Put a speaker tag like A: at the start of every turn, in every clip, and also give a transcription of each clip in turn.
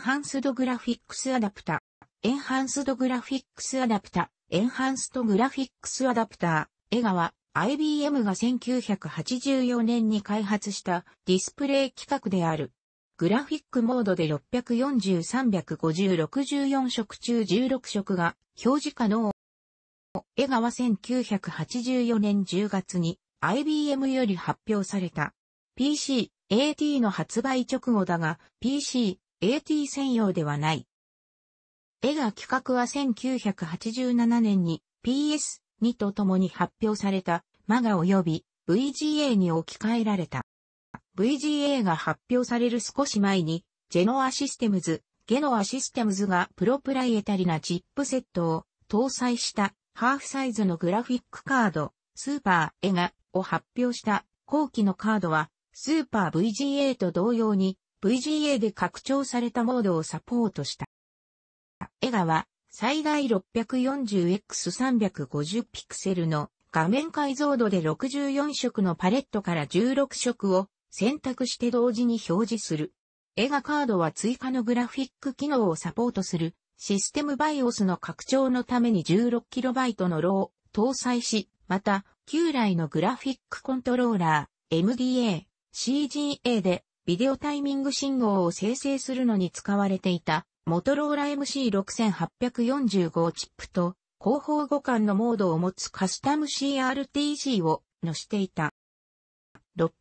A: ハンスドグラフィックスアダプタ。エンハンスドグラフィックスアダプタ。エンハンスドグラフィックスアダプター。映画は IBM が1984年に開発したディスプレイ規格である。グラフィックモードで640-350-64色中16色が表示可能。絵画は1984年10月に IBM より発表された。PC、AT の発売直後だが、PC、AT 専用ではない。絵画企画は1987年に PS2 と共に発表されたマガ及び VGA に置き換えられた。VGA が発表される少し前に、ジェノアシステムズ、ゲノアシステムズがプロプライエタリなチップセットを搭載したハーフサイズのグラフィックカード、スーパー絵ガを発表した後期のカードは、スーパー VGA と同様に VGA で拡張されたモードをサポートした。エガは最大 640x350 ピクセルの画面解像度で64色のパレットから16色を選択して同時に表示する。エガカードは追加のグラフィック機能をサポートするシステム BIOS の拡張のために 16KB の RAW を搭載し、また旧来のグラフィックコントローラー、MDA、CGA でビデオタイミング信号を生成するのに使われていた、モトローラ MC6845 チップと、後方互換のモードを持つカスタム CRTC を載していた。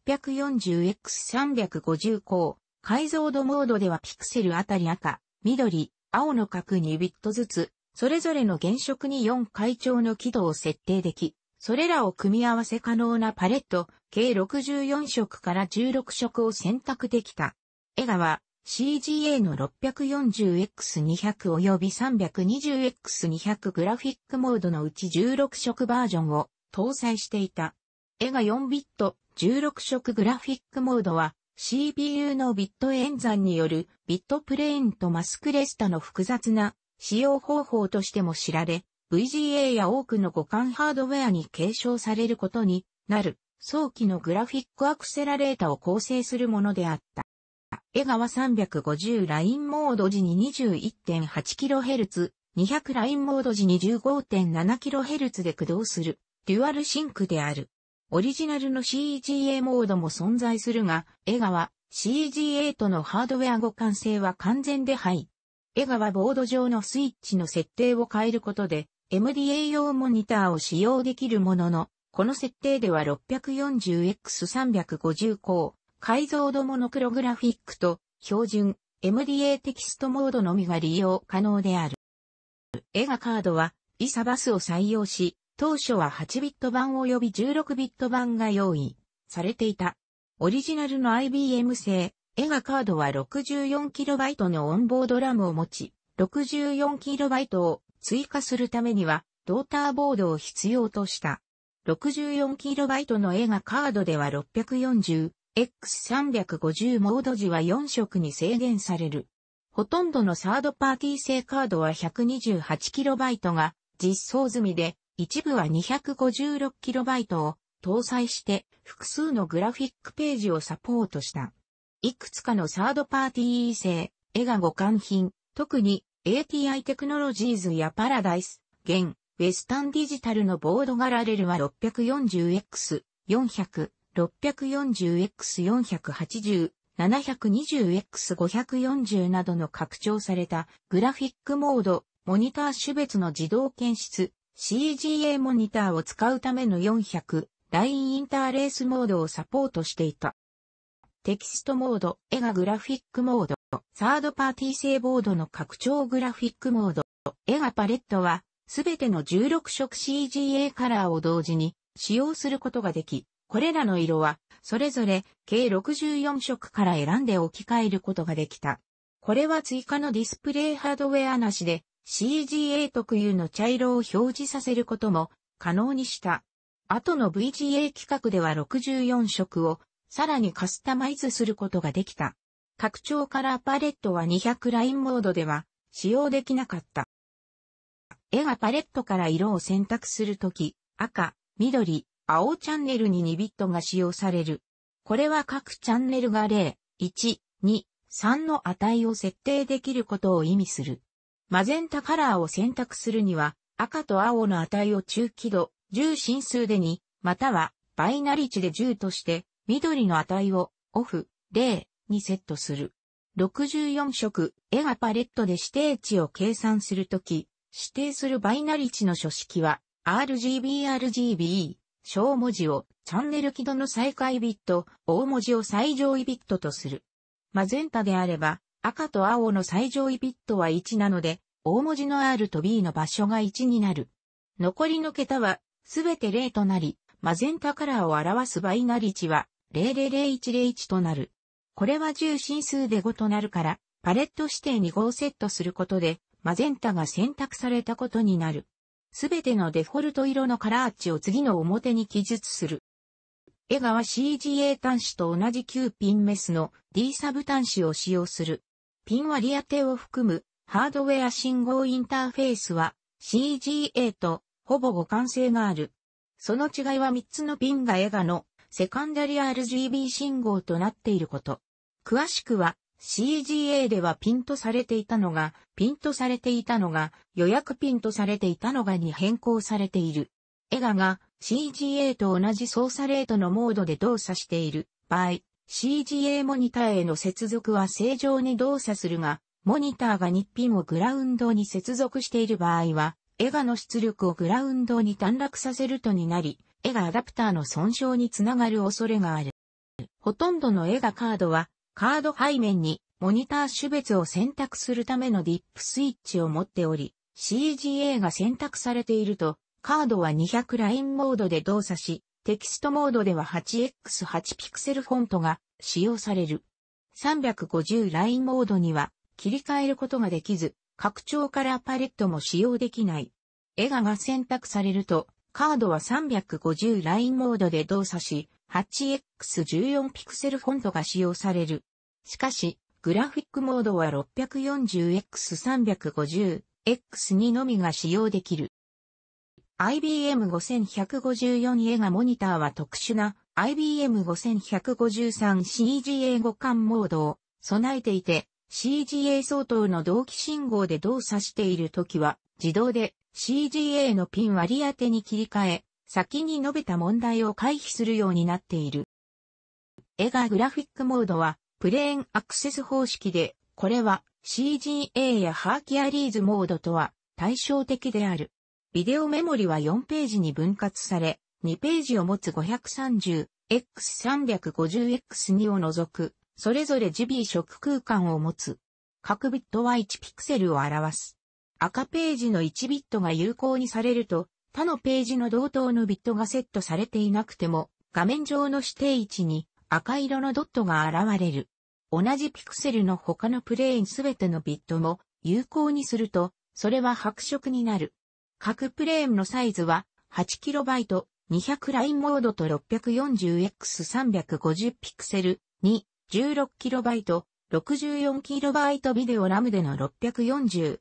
A: 640X350 項、解像度モードではピクセルあたり赤、緑、青の角2ビットずつ、それぞれの原色に4階調の輝度を設定でき、それらを組み合わせ可能なパレット、計64色から16色を選択できた。エガは CGA の 640x200 及び 320x200 グラフィックモードのうち16色バージョンを搭載していた。エガ4ビット16色グラフィックモードは CPU のビット演算によるビットプレーンとマスクレスタの複雑な使用方法としても知られ、VGA や多くの互換ハードウェアに継承されることになる早期のグラフィックアクセラレータを構成するものであった。江川350ラインモード時に 21.8kHz、200ラインモード時に 15.7kHz で駆動するデュアルシンクである。オリジナルの c g a モードも存在するが、ガは c g a とのハードウェア互換性は完全で廃。江川ボード上のスイッチの設定を変えることで、MDA 用モニターを使用できるものの、この設定では 640x350 項、解像度モノクログラフィックと、標準、MDA テキストモードのみが利用可能である。エガカードは、イサバスを採用し、当初は8ビット版及び16ビット版が用意されていた。オリジナルの IBM 製、エガカードは 64KB のオンボードラムを持ち、64KB を追加するためには、ローターボードを必要とした。64KB の絵がカードでは 640X350 モード時は4色に制限される。ほとんどのサードパーティー製カードは 128KB が実装済みで、一部は 256KB を搭載して複数のグラフィックページをサポートした。いくつかのサードパーティー製、絵が互換品、特に ATI テクノロジーズやパラダイス、現、ウェスタンディジタルのボードガラレルは 640X、400、640X480、720X540 などの拡張されたグラフィックモード、モニター種別の自動検出、CGA モニターを使うための400、ラインインターレースモードをサポートしていた。テキストモード、絵がグラフィックモード。サードパーティー製ボードの拡張グラフィックモード、エガパレットは、すべての16色 CGA カラーを同時に使用することができ、これらの色は、それぞれ計64色から選んで置き換えることができた。これは追加のディスプレイハードウェアなしで CGA 特有の茶色を表示させることも可能にした。後の VGA 企画では64色をさらにカスタマイズすることができた。拡張カラーパレットは200ラインモードでは使用できなかった。絵がパレットから色を選択するとき、赤、緑、青チャンネルに2ビットが使用される。これは各チャンネルが0、1、2、3の値を設定できることを意味する。マゼンタカラーを選択するには、赤と青の値を中輝度、10進数で2、またはバイナリ値で10として、緑の値をオフ、0、にセットする。64色、絵がパレットで指定値を計算するとき、指定するバイナリ値の書式は、RGB、RGB、小文字をチャンネル起動の最下位ビット、大文字を最上位ビットとする。マゼンタであれば、赤と青の最上位ビットは1なので、大文字の R と B の場所が1になる。残りの桁は、すべて0となり、マゼンタカラーを表すバイナリ値は、0000101となる。これは重心数で5となるから、パレット指定に5をセットすることで、マゼンタが選択されたことになる。すべてのデフォルト色のカラー値を次の表に記述する。絵画は CGA 端子と同じ9ピンメスの D サブ端子を使用する。ピン割り当てを含むハードウェア信号インターフェースは CGA とほぼ互換性がある。その違いは3つのピンが映画のセカンダリ RGB 信号となっていること。詳しくは CGA ではピントされていたのが、ピントされていたのが、予約ピントされていたのがに変更されている。エガが CGA と同じ操作レートのモードで動作している場合、CGA モニターへの接続は正常に動作するが、モニターが日品をグラウンドに接続している場合は、エガの出力をグラウンドに短絡させるとになり、エガアダプターの損傷につながる恐れがある。ほとんどのエガカードはカード背面にモニター種別を選択するためのディップスイッチを持っており、CGA が選択されていると、カードは200ラインモードで動作し、テキストモードでは 8x8 ピクセルフォントが使用される。350ラインモードには切り替えることができず、拡張カラーパレットも使用できない。映画が選択されると、カードは350ラインモードで動作し、8X14 ピクセルフォントが使用される。しかし、グラフィックモードは 640X350、X2 のみが使用できる。IBM5154 映画モニターは特殊な i b m 5 1 5 3 c g a 互換モードを備えていて CGA 相当の同期信号で動作しているときは自動で CGA のピン割り当てに切り替え先に述べた問題を回避するようになっている。絵がグラフィックモードは、プレーンアクセス方式で、これは CGA やハーキアリーズモードとは対照的である。ビデオメモリは4ページに分割され、2ページを持つ 530X350X2 を除く、それぞれ GB 色空間を持つ。各ビットは1ピクセルを表す。赤ページの1ビットが有効にされると、他のページの同等のビットがセットされていなくても、画面上の指定位置に赤色のドットが現れる。同じピクセルの他のプレーンすべてのビットも有効にすると、それは白色になる。各プレーンのサイズは 8KB、200ラインモードと 640x350 ピクセルに 16KB、64KB ビデオラムでの 640x350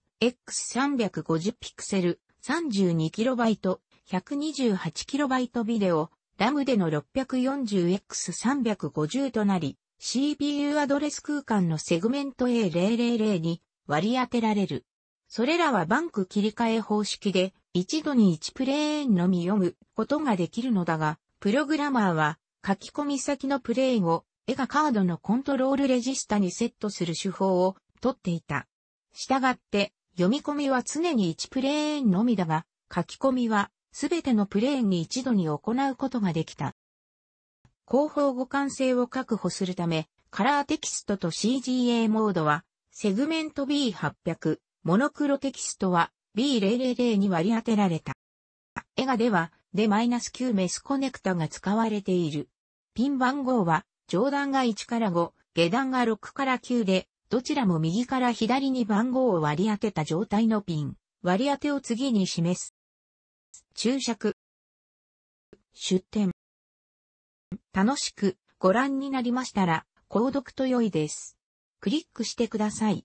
A: ピクセル 32KB、128KB ビデオ、ラムでの 640x350 となり、CPU アドレス空間のセグメント A000 に割り当てられる。それらはバンク切り替え方式で、一度に1プレーンのみ読むことができるのだが、プログラマーは書き込み先のプレーンを絵がカードのコントロールレジスタにセットする手法を取っていた。したがって、読み込みは常に1プレーンのみだが、書き込みはすべてのプレーンに一度に行うことができた。後方互換性を確保するため、カラーテキストと CGA モードは、セグメント B800、モノクロテキストは B000 に割り当てられた。映画では、で -9 メスコネクタが使われている。ピン番号は、上段が1から5、下段が6から9で、どちらも右から左に番号を割り当てた状態のピン、割り当てを次に示す。注釈。出典。楽しくご覧になりましたら、購読と良いです。クリックしてください。